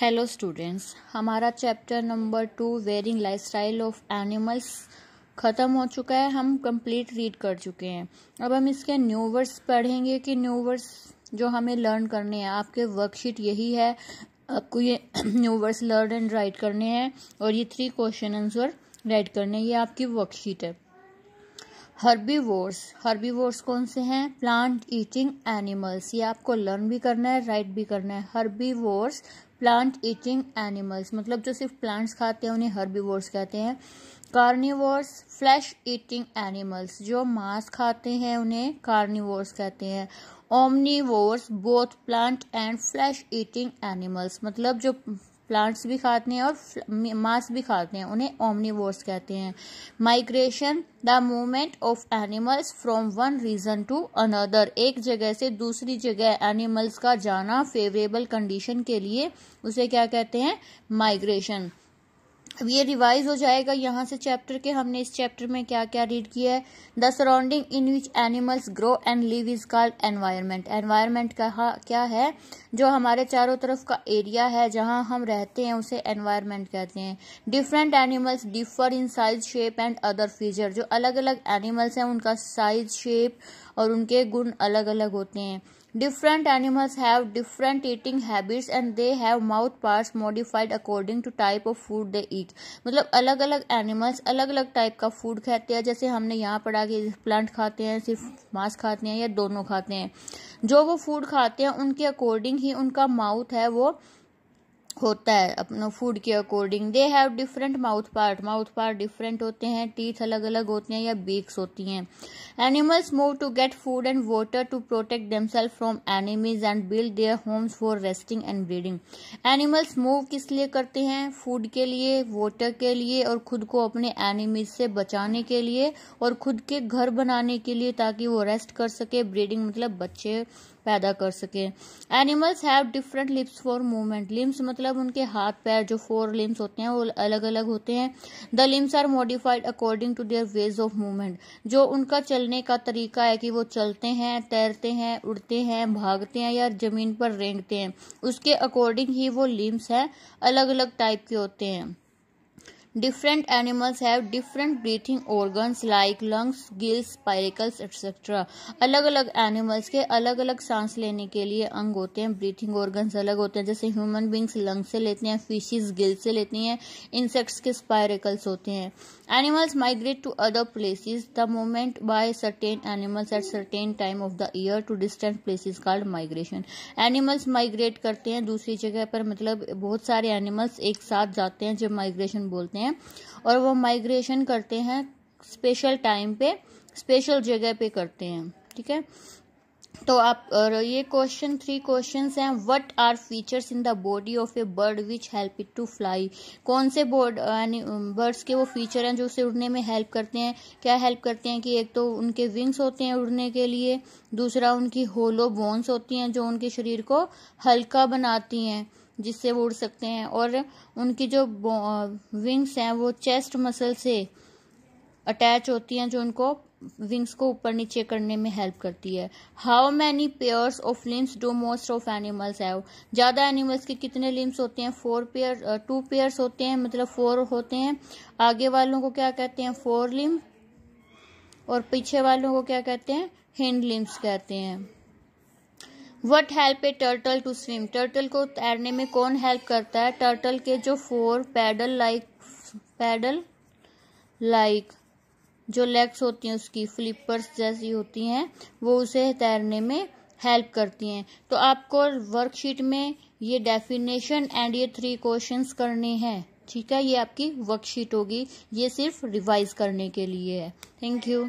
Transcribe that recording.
Hello students हमारा chapter number two wearing lifestyle of animals ख़त्म हो चुका है हम कंप्लीट रीड कर चुके हैं अब हम इसके न्यू वर्ड्स पढ़ेंगे कि न्यू वर्ड्स जो हमें लर्न करने हैं आपके वर्कशीट यही है आपको ये new words learn and write करने हैं और ये थ्री क्वेश्चन आंसर राइट करने हैं ये आपकी वर्कशीट है हर्बीवोर्स हर्बीवोर्स कौन से हैं प्लांट ईटिंग एनिमल्स ये आपको लर्न भी करना है राइट भी करना है हर्बीवोर्स प्लांट ईटिंग एनिमल्स मतलब जो सिर्फ प्लांट्स खाते हैं उन्हें हर्बीवोर्स कहते हैं कार्निवोर्स फ्लैश ईटिंग एनिमल्स जो मांस खाते हैं उन्हें कार्निवोर्स कहते हैं omnivores both plant and flesh eating animals मतलब जो प्लांट्स भी खाते हैं और मांस भी खाते हैं उन्हें ओमनीवोर्स कहते हैं migration the movement of animals from one region to another एक जगह से दूसरी जगह एनिमल्स का जाना फेवरेबल कंडीशन के लिए उसे क्या कहते हैं माइग्रेशन अब ये रिवाइज हो जाएगा यहाँ से चैप्टर के हमने इस चैप्टर में क्या क्या रीड किया है the surrounding in which animals grow and live is called environment environment का क्या है जो हमारे चारों तरफ का एरिया है जहाँ हम रहते हैं उसे एनवायरमेंट कहते हैं different animals differ in size shape and other feature जो अलग अलग एनिमल्स हैं उनका साइज शेप और उनके गुण अलग अलग होते हैं different animals have different eating habits and they have mouth part modified according to type of food they eat मतलब अलग अलग एनिमल्स अलग अलग टाइप का फूड खाते हैं जैसे हमने यहाँ पढ़ा कि प्लांट खाते हैं सिर्फ मांस खाते हैं या दोनों खाते हैं जो वो फूड खाते हैं उनके अकॉर्डिंग ही उनका माउथ है वो होता है अपना फूड के according they have different mouth part mouth part different होते हैं टीथ अलग अलग होते हैं या बीक्स होती हैं animals move to get food and water to protect themselves from enemies and build their homes for resting and breeding animals move किस लिए करते हैं फूड के लिए वाटर के लिए और खुद को अपने एनिमीज से बचाने के लिए और खुद के घर बनाने के लिए ताकि वो रेस्ट कर सके ब्रीडिंग मतलब बच्चे पैदा कर सके animals have different limbs for movement limbs मतलब उनके हाथ पैर जो फोर लिम्स होते हैं वो अलग अलग होते हैं the limbs are modified according to their ways of movement जो उनका चलने का तरीका है कि वो चलते हैं तैरते हैं उड़ते हैं भागते हैं या जमीन पर रेंगते हैं उसके अकॉर्डिंग ही वो लिम्स हैं अलग अलग टाइप के होते हैं different animals have different breathing organs like lungs gills spiracles, etc. अलग अलग एनिमल्स के अलग अलग सांस लेने के लिए अंग होते हैं ब्रीथिंग ऑर्गन्स अलग होते हैं जैसे ह्यूमन बींग्स लंग्स से लेते हैं फिशिज गिल्स से लेती हैं इंसेक्ट्स के स्पायरिकल्स होते हैं animals migrate to other places the movement by certain animals at certain time of the year to distant places called migration animals migrate करते हैं दूसरी जगह पर मतलब बहुत सारे एनिमल्स एक साथ जाते हैं जब माइग्रेशन बोलते हैं हैं और वो माइग्रेशन करते हैं स्पेशल टाइम पे स्पेशल जगह पे करते हैं ठीक है तो आप और ये क्वेश्चन थ्री क्वेश्चंस हैं what are features in the body of a bird which help it to fly कौन से बर्ड बर्ड्स के वो फीचर हैं जो उसे उड़ने में हेल्प करते हैं क्या हेल्प करते हैं कि एक तो उनके विंग्स होते हैं उड़ने के लिए दूसरा उनकी होलो बोन्स होती हैं जो उनके शरीर को हल्का बनाती हैं जिससे वो उड़ सकते हैं और उनकी जो विंग्स हैं वो चेस्ट मसल से अटैच होती हैं जो उनको विंग्स को ऊपर नीचे करने में हेल्प करती है how many pairs of limbs do most of animals have ज़्यादा एनिमल्स के कितने लिम्स होते हैं फोर पेयर टू पेयर्स होते हैं मतलब फोर होते हैं आगे वालों को क्या कहते हैं फोर लिम और पीछे वालों को क्या कहते हैं हिंड लिम्स कहते हैं what help a turtle to swim turtle को तैरने में कौन हेल्प करता है टर्टल के जो four paddle like paddle like जो लेग्स होती हैं उसकी फ्लिपर्स जैसी होती हैं वो उसे तैरने में हेल्प करती हैं तो आपको वर्कशीट में ये डेफिनेशन एंड ये थ्री क्वेश्चंस करने हैं ठीक है ये आपकी वर्कशीट होगी ये सिर्फ रिवाइज करने के लिए है थैंक यू